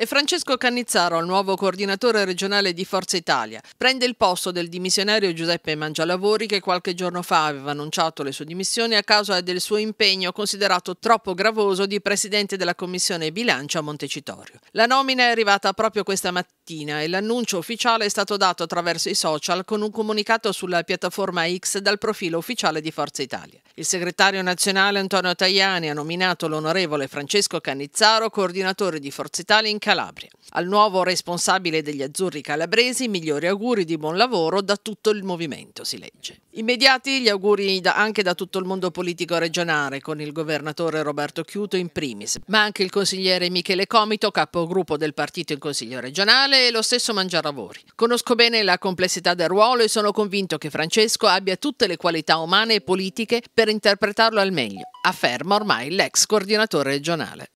E Francesco Cannizzaro, il nuovo coordinatore regionale di Forza Italia. Prende il posto del dimissionario Giuseppe Mangialavori che qualche giorno fa aveva annunciato le sue dimissioni a causa del suo impegno considerato troppo gravoso di presidente della Commissione Bilancio a Montecitorio. La nomina è arrivata proprio questa mattina e l'annuncio ufficiale è stato dato attraverso i social con un comunicato sulla piattaforma X dal profilo ufficiale di Forza Italia. Il segretario nazionale Antonio Tajani ha nominato l'onorevole Francesco Cannizzaro coordinatore di Forza Italia in Calabria. Al nuovo responsabile degli azzurri calabresi, migliori auguri di buon lavoro da tutto il movimento, si legge. Immediati gli auguri da, anche da tutto il mondo politico regionale, con il governatore Roberto Chiuto in primis, ma anche il consigliere Michele Comito, capogruppo del partito in consiglio regionale, e lo stesso Mangiaravori. Conosco bene la complessità del ruolo e sono convinto che Francesco abbia tutte le qualità umane e politiche per interpretarlo al meglio, afferma ormai l'ex coordinatore regionale.